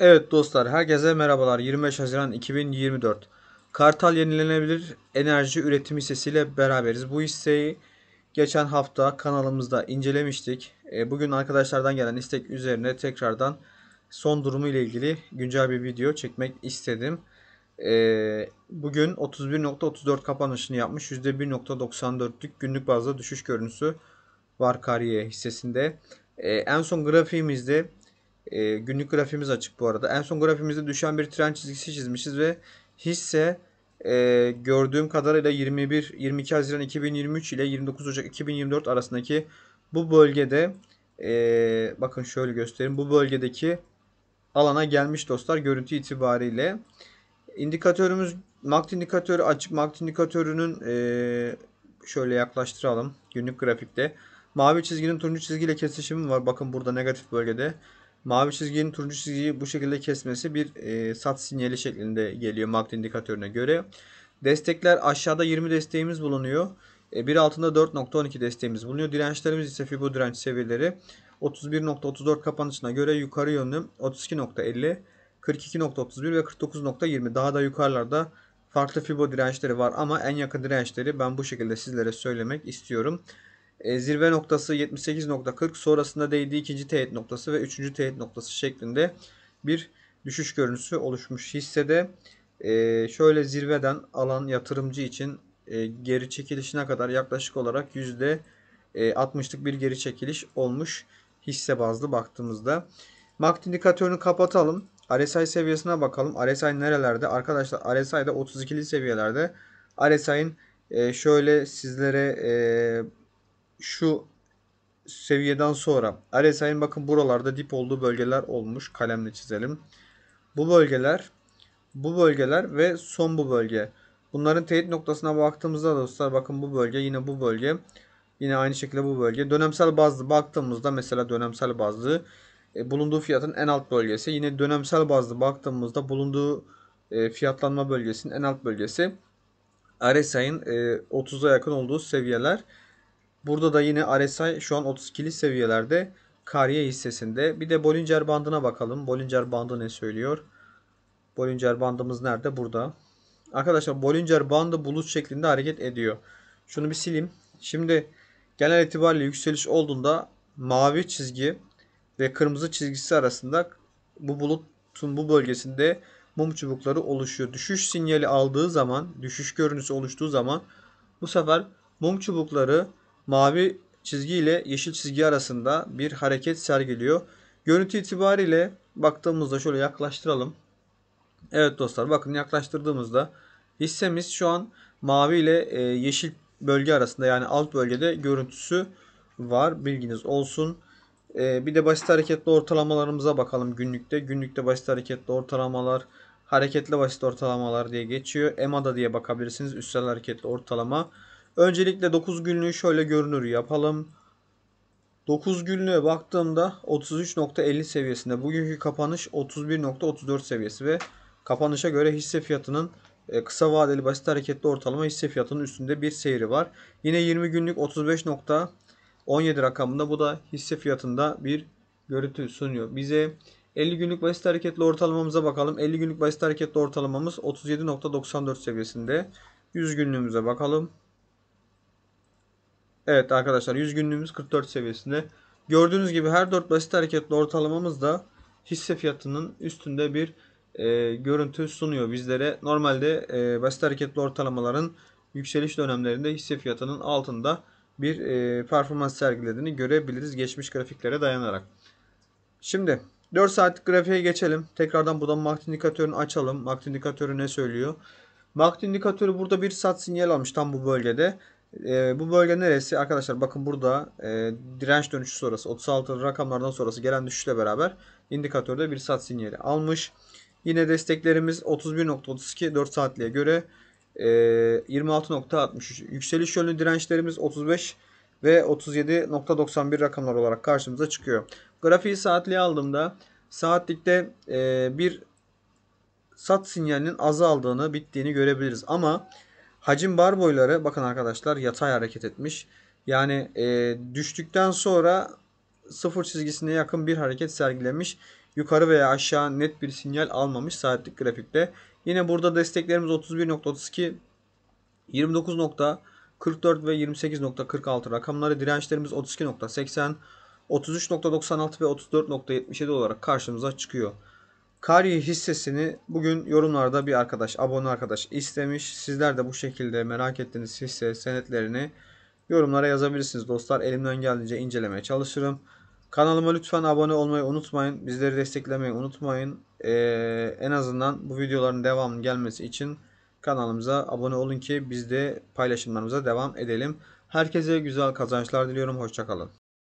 Evet dostlar, herkese merhabalar. 25 Haziran 2024. Kartal Yenilenebilir Enerji Üretim hissesiyle beraberiz. Bu hisseyi geçen hafta kanalımızda incelemiştik. E, bugün arkadaşlardan gelen istek üzerine tekrardan son durumu ile ilgili güncel bir video çekmek istedim. E, bugün 31.34 kapanışını yapmış. %1.94'lük günlük bazda düşüş görüntüsü var kariye hissesinde. E, en son grafiğimizde e, günlük grafimiz açık bu arada. En son grafimizde düşen bir trend çizgisi çizmişiz ve hisse e, gördüğüm kadarıyla 21 22 Haziran 2023 ile 29 Ocak 2024 arasındaki bu bölgede e, bakın şöyle göstereyim. Bu bölgedeki alana gelmiş dostlar görüntü itibariyle. İndikatörümüz MACD indikatörü açık. MACD indikatörünün e, şöyle yaklaştıralım günlük grafikte. Mavi çizginin turuncu çizgiyle kesişimi var. Bakın burada negatif bölgede. Mavi çizginin turuncu çizgiyi bu şekilde kesmesi bir e, sat sinyali şeklinde geliyor MACD indikatörüne göre. Destekler aşağıda 20 desteğimiz bulunuyor. E, bir altında 4.12 desteğimiz bulunuyor. Dirençlerimiz ise Fibo direnç seviyeleri 31.34 kapanışına göre yukarı yönlü 32.50, 42.31 ve 49.20 daha da yukarılarda farklı Fibo dirençleri var ama en yakın dirençleri ben bu şekilde sizlere söylemek istiyorum. E, zirve noktası 78.40 sonrasında değdiği ikinci teğet noktası ve üçüncü teğet noktası şeklinde bir düşüş görüntüsü oluşmuş hissede. E, şöyle zirveden alan yatırımcı için e, geri çekilişine kadar yaklaşık olarak %60'lık e, bir geri çekiliş olmuş hisse bazlı baktığımızda. MACD indikatörünü kapatalım. RSI seviyesine bakalım. RSI nerelerde? Arkadaşlar RSI'de 32'li seviyelerde. RSI'nin e, şöyle sizlere e, şu seviyeden sonra RSI'nin bakın buralarda dip olduğu bölgeler olmuş. Kalemle çizelim. Bu bölgeler, bu bölgeler ve son bu bölge. Bunların teyit noktasına baktığımızda dostlar bakın bu bölge yine bu bölge. Yine aynı şekilde bu bölge. Dönemsel bazlı baktığımızda mesela dönemsel bazlı e, bulunduğu fiyatın en alt bölgesi. Yine dönemsel bazlı baktığımızda bulunduğu e, fiyatlanma bölgesinin en alt bölgesi. RSI'nin e, 30'a yakın olduğu seviyeler. Burada da yine RSI şu an 32'li seviyelerde kariye hissesinde. Bir de Bollinger bandına bakalım. Bollinger bandı ne söylüyor? Bollinger bandımız nerede? Burada. Arkadaşlar Bollinger bandı bulut şeklinde hareket ediyor. Şunu bir sileyim. Şimdi genel itibariyle yükseliş olduğunda mavi çizgi ve kırmızı çizgisi arasında bu bulutun bu bölgesinde mum çubukları oluşuyor. Düşüş sinyali aldığı zaman, düşüş görüntüsü oluştuğu zaman bu sefer mum çubukları mavi çizgi ile yeşil çizgi arasında bir hareket sergiliyor. Görüntü itibariyle baktığımızda şöyle yaklaştıralım. Evet dostlar bakın yaklaştırdığımızda hissemiz şu an mavi ile e, yeşil bölge arasında yani alt bölgede görüntüsü var. Bilginiz olsun. E, bir de basit hareketli ortalamalarımıza bakalım günlükte. Günlükte basit hareketli ortalamalar, hareketli basit ortalamalar diye geçiyor. EMA'da diye bakabilirsiniz. Üstel hareketli ortalama. Öncelikle 9 günlüğü şöyle görünür yapalım. 9 günlüğe baktığımda 33.50 seviyesinde. Bugünkü kapanış 31.34 seviyesi ve kapanışa göre hisse fiyatının e, kısa vadeli basit hareketli ortalama hisse fiyatının üstünde bir seyri var. Yine 20 günlük 35.17 rakamında bu da hisse fiyatında bir görüntü sunuyor. Bize 50 günlük basit hareketli ortalamamıza bakalım. 50 günlük basit hareketli ortalamamız 37.94 seviyesinde. 100 günlüğümüze bakalım. Evet arkadaşlar 100 günlüğümüz 44 seviyesinde. Gördüğünüz gibi her 4 basit hareketli ortalamamız da hisse fiyatının üstünde bir e, görüntü sunuyor bizlere. Normalde e, basit hareketli ortalamaların yükseliş dönemlerinde hisse fiyatının altında bir e, performans sergilediğini görebiliriz geçmiş grafiklere dayanarak. Şimdi 4 saatlik grafiğe geçelim. Tekrardan buradan MACD indikatörünü açalım. MACD indikatörü ne söylüyor? MACD indikatörü burada bir sat sinyal almış tam bu bölgede. E, bu bölge neresi? Arkadaşlar bakın burada e, direnç dönüşü sonrası 36 rakamlardan sonrası gelen düşüşle beraber indikatörde bir sat sinyali almış. Yine desteklerimiz 31.32 4 saatliğe göre e, 26.63. Yükseliş yönlü dirençlerimiz 35 ve 37.91 rakamlar olarak karşımıza çıkıyor. Grafiği saatliğe aldığımda saatlikte e, bir sat sinyalinin azaldığını, bittiğini görebiliriz. Ama bu Hacim bar boyları bakın arkadaşlar yatay hareket etmiş. Yani e, düştükten sonra sıfır çizgisine yakın bir hareket sergilemiş. Yukarı veya aşağı net bir sinyal almamış saatlik grafikte. Yine burada desteklerimiz 31.32, 29.44 ve 28.46 rakamları dirençlerimiz 32.80, 33.96 ve 34.77 olarak karşımıza çıkıyor. Kari hissesini bugün yorumlarda bir arkadaş, abone arkadaş istemiş. Sizler de bu şekilde merak ettiğiniz hisse senetlerini yorumlara yazabilirsiniz dostlar. Elimden geldiğince incelemeye çalışırım. Kanalıma lütfen abone olmayı unutmayın. Bizleri desteklemeyi unutmayın. Ee, en azından bu videoların devamının gelmesi için kanalımıza abone olun ki biz de paylaşımlarımıza devam edelim. Herkese güzel kazançlar diliyorum. Hoşçakalın.